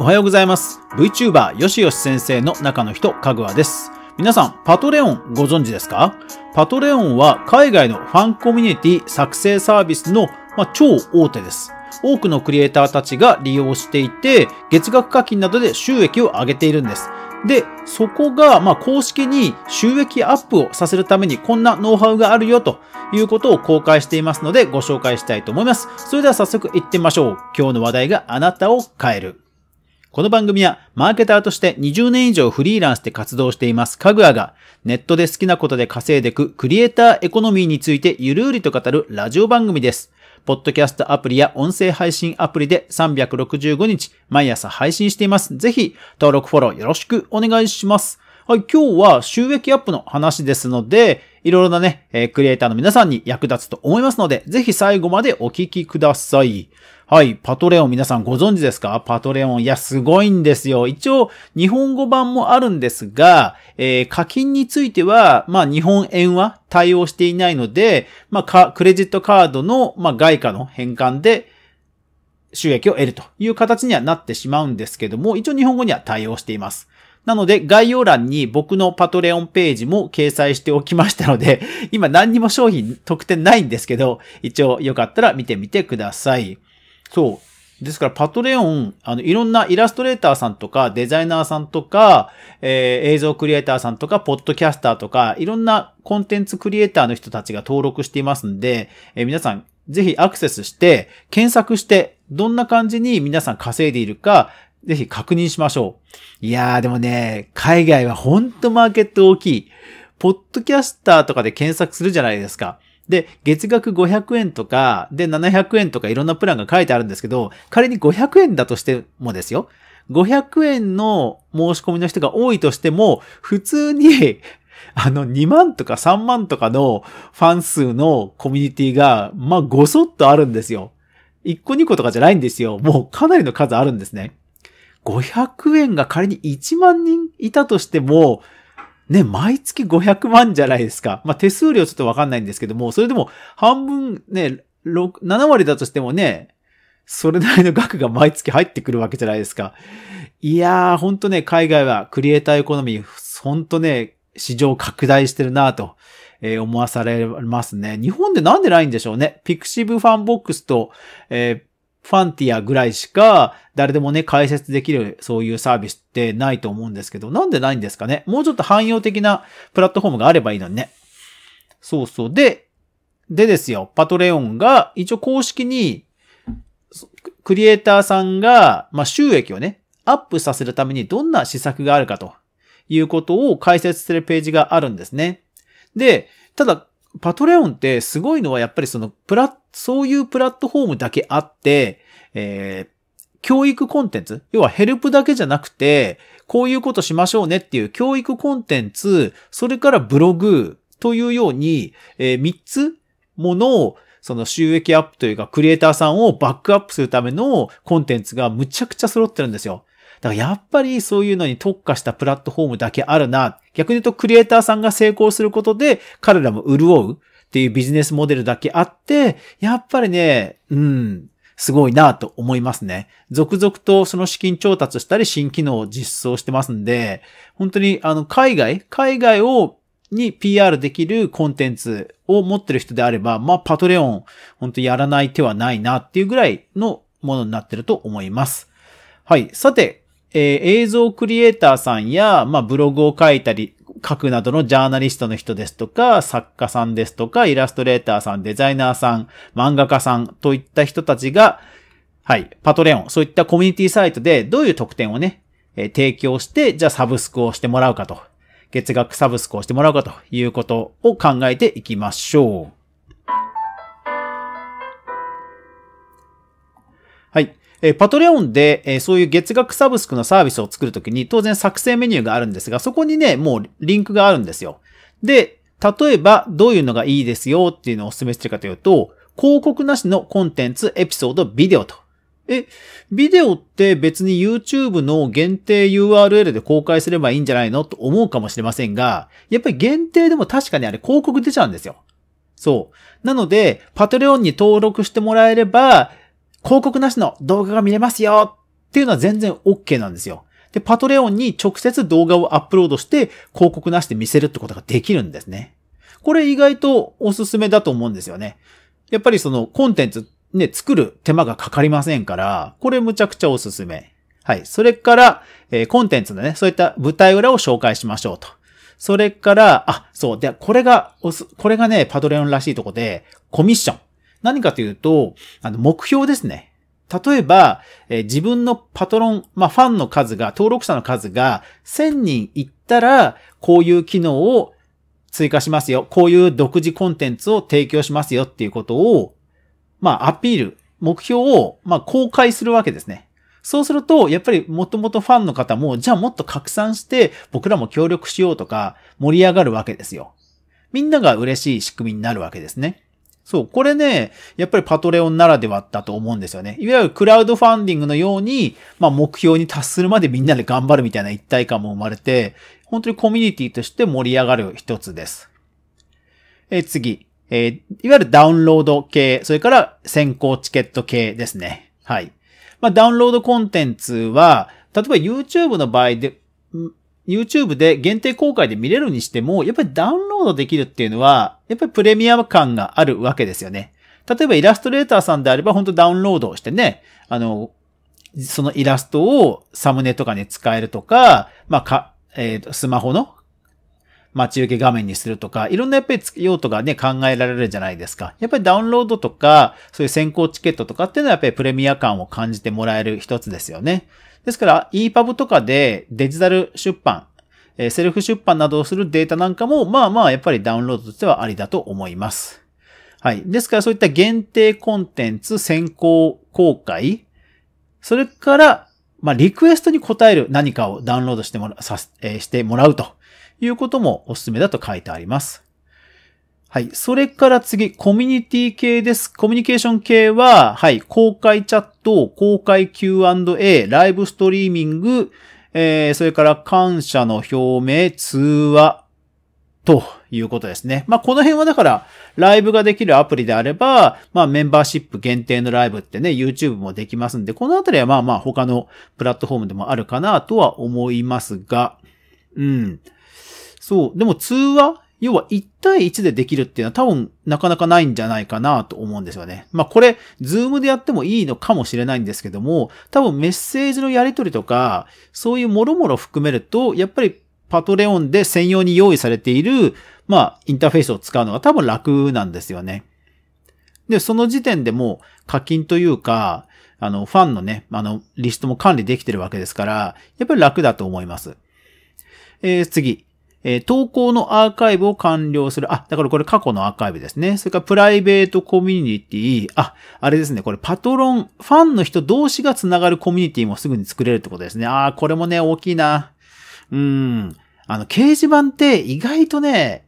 おはようございます。VTuber よしよし先生の中の人、かぐわです。皆さん、パトレオンご存知ですかパトレオンは海外のファンコミュニティ作成サービスの、まあ、超大手です。多くのクリエイターたちが利用していて、月額課金などで収益を上げているんです。で、そこが、ま公式に収益アップをさせるためにこんなノウハウがあるよということを公開していますのでご紹介したいと思います。それでは早速行ってみましょう。今日の話題があなたを変える。この番組はマーケターとして20年以上フリーランスで活動していますかぐアがネットで好きなことで稼いでいくクリエイターエコノミーについてゆるうりと語るラジオ番組です。ポッドキャストアプリや音声配信アプリで365日毎朝配信しています。ぜひ登録フォローよろしくお願いします。はい、今日は収益アップの話ですので、いろいろなね、クリエイターの皆さんに役立つと思いますので、ぜひ最後までお聞きください。はい、パトレオン皆さんご存知ですかパトレオン。いや、すごいんですよ。一応、日本語版もあるんですが、えー、課金については、まあ、日本円は対応していないので、まあ、クレジットカードの、まあ、外貨の返還で、収益を得るという形にはなってしまうんですけども、一応日本語には対応しています。なので、概要欄に僕のパトレオンページも掲載しておきましたので、今何にも商品特典ないんですけど、一応よかったら見てみてください。そう。ですから、パトレオン、あの、いろんなイラストレーターさんとか、デザイナーさんとか、えー、映像クリエイターさんとか、ポッドキャスターとか、いろんなコンテンツクリエイターの人たちが登録していますんで、えー、皆さん、ぜひアクセスして、検索して、どんな感じに皆さん稼いでいるか、ぜひ確認しましょう。いやー、でもね、海外はほんとマーケット大きい。ポッドキャスターとかで検索するじゃないですか。で、月額500円とか、で、700円とかいろんなプランが書いてあるんですけど、仮に500円だとしてもですよ。500円の申し込みの人が多いとしても、普通に あの、2万とか3万とかのファン数のコミュニティが、まあ、ごそっとあるんですよ。1個2個とかじゃないんですよ。もうかなりの数あるんですね。500円が仮に1万人いたとしても、ね、毎月500万じゃないですか。まあ、手数料ちょっとわかんないんですけども、それでも半分ね、6、7割だとしてもね、それなりの額が毎月入ってくるわけじゃないですか。いやー、ほんとね、海外はクリエイターエコノミー、ほんとね、市場拡大してるなと、えー、思わされますね。日本でなんでないんでしょうね。ピクシブファンボックスと、えーファンティアぐらいしか、誰でもね、解説できる、そういうサービスってないと思うんですけど、なんでないんですかねもうちょっと汎用的なプラットフォームがあればいいのにね。そうそう。で、でですよ、パトレオンが、一応公式に、クリエイターさんが、まあ、収益をね、アップさせるためにどんな施策があるかということを解説するページがあるんですね。で、ただ、パトレオンってすごいのはやっぱりそのプラ、そういうプラットフォームだけあって、えー、教育コンテンツ、要はヘルプだけじゃなくて、こういうことしましょうねっていう教育コンテンツ、それからブログというように、えー、3つもの、その収益アップというか、クリエイターさんをバックアップするためのコンテンツがむちゃくちゃ揃ってるんですよ。だからやっぱりそういうのに特化したプラットフォームだけあるな。逆に言うとクリエイターさんが成功することで彼らも潤うっていうビジネスモデルだけあって、やっぱりね、うん、すごいなと思いますね。続々とその資金調達したり新機能を実装してますんで、本当にあの海外、海外をに PR できるコンテンツを持ってる人であれば、まあパトレオン、本当やらない手はないなっていうぐらいのものになってると思います。はい。さて、えー、映像クリエイターさんや、まあ、ブログを書いたり、書くなどのジャーナリストの人ですとか、作家さんですとか、イラストレーターさん、デザイナーさん、漫画家さんといった人たちが、はい、パトレオン、そういったコミュニティサイトでどういう特典をね、えー、提供して、じゃあサブスクをしてもらうかと、月額サブスクをしてもらうかということを考えていきましょう。えパトレオンで、えそういう月額サブスクのサービスを作るときに、当然作成メニューがあるんですが、そこにね、もうリンクがあるんですよ。で、例えば、どういうのがいいですよっていうのをお勧めしてるかというと、広告なしのコンテンツ、エピソード、ビデオと。え、ビデオって別に YouTube の限定 URL で公開すればいいんじゃないのと思うかもしれませんが、やっぱり限定でも確かにあれ広告出ちゃうんですよ。そう。なので、パトレオンに登録してもらえれば、広告なしの動画が見れますよっていうのは全然 OK なんですよ。で、パトレオンに直接動画をアップロードして広告なしで見せるってことができるんですね。これ意外とおすすめだと思うんですよね。やっぱりそのコンテンツね、作る手間がかかりませんから、これむちゃくちゃおすすめ。はい。それから、えー、コンテンツのね、そういった舞台裏を紹介しましょうと。それから、あ、そう。で、これが、これがね、パトレオンらしいとこで、コミッション。何かというと、あの、目標ですね。例えば、えー、自分のパトロン、まあ、ファンの数が、登録者の数が1000人いったら、こういう機能を追加しますよ。こういう独自コンテンツを提供しますよっていうことを、まあ、アピール、目標を、まあ、公開するわけですね。そうすると、やっぱりもともとファンの方も、じゃあもっと拡散して、僕らも協力しようとか、盛り上がるわけですよ。みんなが嬉しい仕組みになるわけですね。そう、これね、やっぱりパトレオンならではだと思うんですよね。いわゆるクラウドファンディングのように、まあ目標に達するまでみんなで頑張るみたいな一体感も生まれて、本当にコミュニティとして盛り上がる一つです。え次。えー、いわゆるダウンロード系、それから先行チケット系ですね。はい。まあ、ダウンロードコンテンツは、例えば YouTube の場合で、YouTube で限定公開で見れるにしても、やっぱりダウンロードできるっていうのは、やっぱりプレミアム感があるわけですよね。例えばイラストレーターさんであれば、本当ダウンロードしてね、あの、そのイラストをサムネとかに使えるとか、まあ、か、えっ、ー、と、スマホの待ち受け画面にするとか、いろんなやっぱり用途がね、考えられるじゃないですか。やっぱりダウンロードとか、そういう先行チケットとかっていうのはやっぱりプレミア感を感じてもらえる一つですよね。ですから EPUB とかでデジタル出版、えセルフ出版などをするデータなんかも、まあまあやっぱりダウンロードとしてはありだと思います。はい。ですからそういった限定コンテンツ、先行公開、それから、まあ、リクエストに応える何かをダウンロードしてもら、さ、えしてもらうということもおすすめだと書いてあります。はい。それから次、コミュニティ系です。コミュニケーション系は、はい。公開チャット、公開 Q&A、ライブストリーミング、えー、それから感謝の表明、通話、ということですね。まあ、この辺はだから、ライブができるアプリであれば、まあ、メンバーシップ限定のライブってね、YouTube もできますんで、このあたりはまあまあ他のプラットフォームでもあるかなとは思いますが、うん。そう。でも通話要は1対1でできるっていうのは多分なかなかないんじゃないかなと思うんですよね。まあこれ、ズームでやってもいいのかもしれないんですけども、多分メッセージのやり取りとか、そういうもろもろ含めると、やっぱりパトレオンで専用に用意されている、まあインターフェースを使うのが多分楽なんですよね。で、その時点でも課金というか、あの、ファンのね、あの、リストも管理できてるわけですから、やっぱり楽だと思います。えー、次。え投稿のアーカイブを完了する。あ、だからこれ過去のアーカイブですね。それからプライベートコミュニティ。あ、あれですね。これパトロン、ファンの人同士が繋がるコミュニティもすぐに作れるってことですね。ああ、これもね、大きいな。うーん。あの、掲示板って意外とね、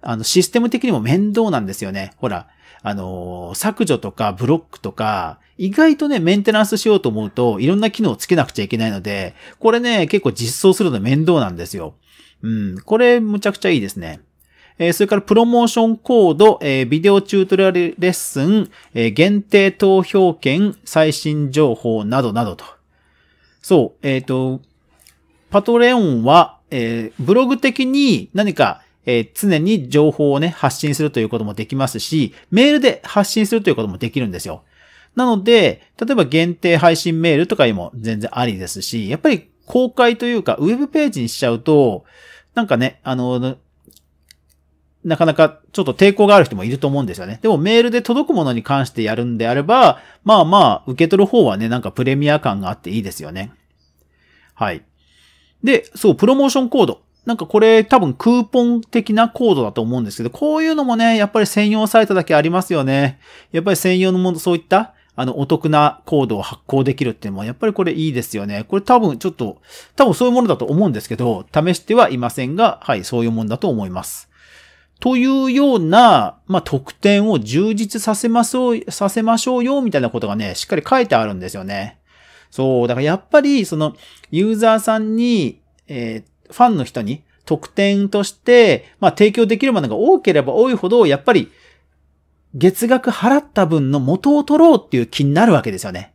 あの、システム的にも面倒なんですよね。ほら、あのー、削除とかブロックとか、意外とね、メンテナンスしようと思うと、いろんな機能をつけなくちゃいけないので、これね、結構実装するの面倒なんですよ。うん、これむちゃくちゃいいですね。えー、それからプロモーションコード、えー、ビデオチュートリアルレッスン、えー、限定投票券、最新情報などなどと。そう、えっ、ー、と、パトレオンは、えー、ブログ的に何か、えー、常に情報をね、発信するということもできますし、メールで発信するということもできるんですよ。なので、例えば限定配信メールとかにも全然ありですし、やっぱり公開というか、ウェブページにしちゃうと、なんかね、あの、なかなかちょっと抵抗がある人もいると思うんですよね。でもメールで届くものに関してやるんであれば、まあまあ、受け取る方はね、なんかプレミア感があっていいですよね。はい。で、そう、プロモーションコード。なんかこれ多分クーポン的なコードだと思うんですけど、こういうのもね、やっぱり専用サイトだけありますよね。やっぱり専用のもの、そういったあの、お得なコードを発行できるっていうのは、やっぱりこれいいですよね。これ多分ちょっと、多分そういうものだと思うんですけど、試してはいませんが、はい、そういうものだと思います。というような、まあ、特典を充実させましょう、させましょうよ、みたいなことがね、しっかり書いてあるんですよね。そう、だからやっぱり、その、ユーザーさんに、えー、ファンの人に、特典として、まあ、提供できるものが多ければ多いほど、やっぱり、月額払った分の元を取ろうっていう気になるわけですよね。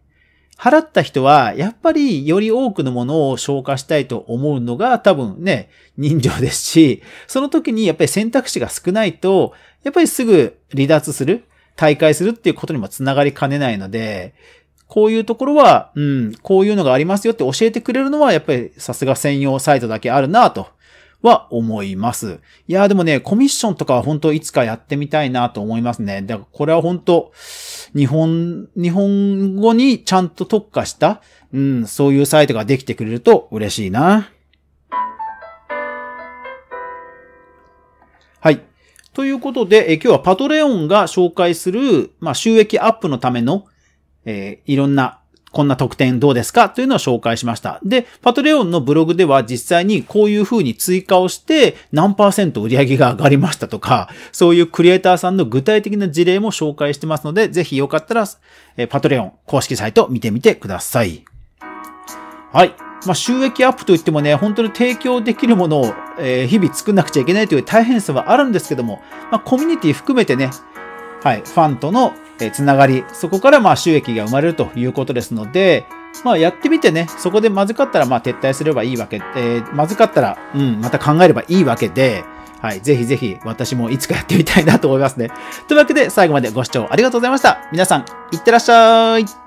払った人は、やっぱりより多くのものを消化したいと思うのが多分ね、人情ですし、その時にやっぱり選択肢が少ないと、やっぱりすぐ離脱する、大会するっていうことにもつながりかねないので、こういうところは、うん、こういうのがありますよって教えてくれるのは、やっぱりさすが専用サイトだけあるなとは思います。いやーでもね、コミッションとかは本当いつかやってみたいなと思いますね。だからこれは本当、日本、日本語にちゃんと特化した、うん、そういうサイトができてくれると嬉しいな。はい。ということで、え今日はパトレオンが紹介する、まあ、収益アップのための、えー、いろんなこんな特典どうですかというのを紹介しました。で、パトレオンのブログでは実際にこういう風に追加をして何パーセント売り上げが上がりましたとか、そういうクリエイターさんの具体的な事例も紹介してますので、ぜひよかったら、えパトレオン公式サイト見てみてください。はい。まあ、収益アップといってもね、本当に提供できるものを、え日々作んなくちゃいけないという大変さはあるんですけども、まあ、コミュニティ含めてね、はい、ファンとのえつながり、そこからまあ収益が生まれるということですので、まあやってみてね、そこでまずかったらまあ撤退すればいいわけ、えー、まずかったら、うん、また考えればいいわけで、はい、ぜひぜひ私もいつかやってみたいなと思いますね。というわけで最後までご視聴ありがとうございました。皆さん、いってらっしゃい。